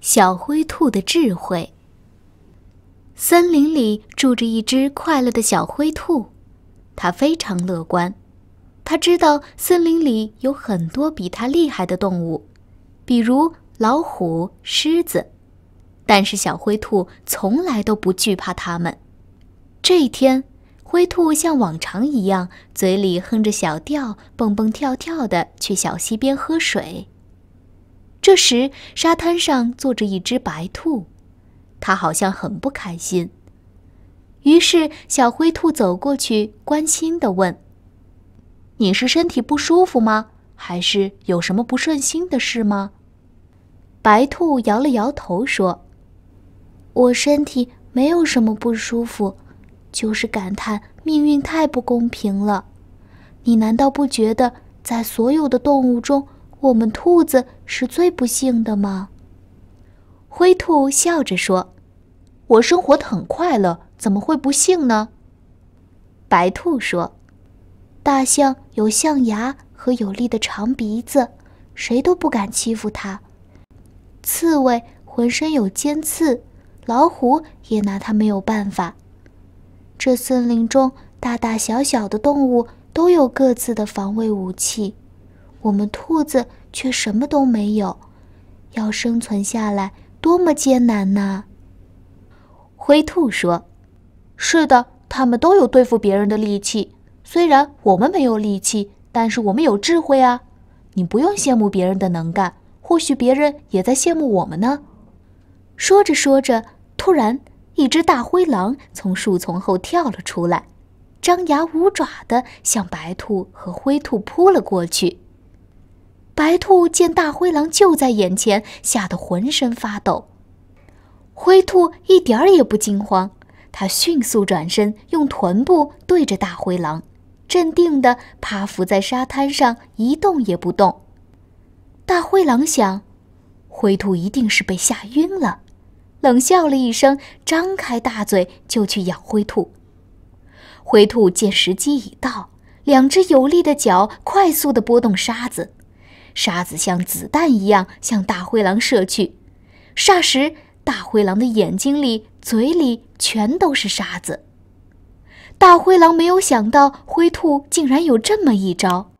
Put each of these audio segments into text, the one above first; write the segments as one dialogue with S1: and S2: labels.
S1: 小灰兔的智慧。森林里住着一只快乐的小灰兔，它非常乐观。它知道森林里有很多比它厉害的动物，比如老虎、狮子，但是小灰兔从来都不惧怕它们。这一天，灰兔像往常一样，嘴里哼着小调，蹦蹦跳跳的去小溪边喝水。这时，沙滩上坐着一只白兔，它好像很不开心。于是，小灰兔走过去，关心地问：“你是身体不舒服吗？还是有什么不顺心的事吗？”白兔摇了摇头，说：“我身体没有什么不舒服，就是感叹命运太不公平了。你难道不觉得，在所有的动物中……”我们兔子是最不幸的吗？灰兔笑着说：“我生活的很快乐，怎么会不幸呢？”白兔说：“大象有象牙和有力的长鼻子，谁都不敢欺负它。刺猬浑身有尖刺，老虎也拿它没有办法。这森林中大大小小的动物都有各自的防卫武器。”我们兔子却什么都没有，要生存下来多么艰难呐！灰兔说：“是的，他们都有对付别人的力气。虽然我们没有力气，但是我们有智慧啊！你不用羡慕别人的能干，或许别人也在羡慕我们呢。”说着说着，突然一只大灰狼从树丛后跳了出来，张牙舞爪的向白兔和灰兔扑了过去。白兔见大灰狼就在眼前，吓得浑身发抖。灰兔一点儿也不惊慌，它迅速转身，用臀部对着大灰狼，镇定地趴伏在沙滩上一动也不动。大灰狼想，灰兔一定是被吓晕了，冷笑了一声，张开大嘴就去咬灰兔。灰兔见时机已到，两只有力的脚快速地拨动沙子。沙子像子弹一样向大灰狼射去，霎时，大灰狼的眼睛里、嘴里全都是沙子。大灰狼没有想到灰兔竟然有这么一招，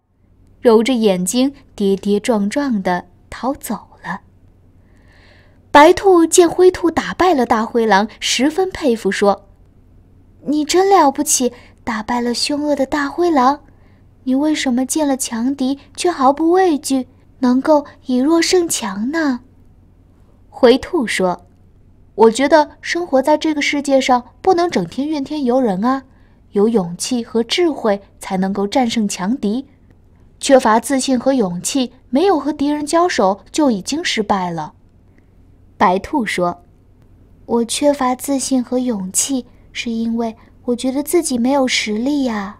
S1: 揉着眼睛跌跌撞撞地逃走了。白兔见灰兔打败了大灰狼，十分佩服，说：“你真了不起，打败了凶恶的大灰狼。”你为什么见了强敌却毫不畏惧，能够以弱胜强呢？灰兔说：“我觉得生活在这个世界上，不能整天怨天尤人啊。有勇气和智慧，才能够战胜强敌。缺乏自信和勇气，没有和敌人交手就已经失败了。”白兔说：“我缺乏自信和勇气，是因为我觉得自己没有实力呀。”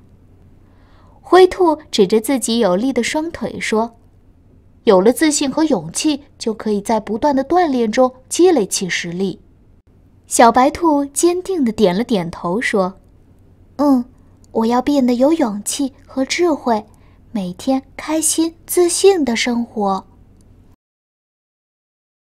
S1: 灰兔指着自己有力的双腿说：“有了自信和勇气，就可以在不断的锻炼中积累起实力。”小白兔坚定地点了点头说：“嗯，我要变得有勇气和智慧，每天开心、自信的生活。”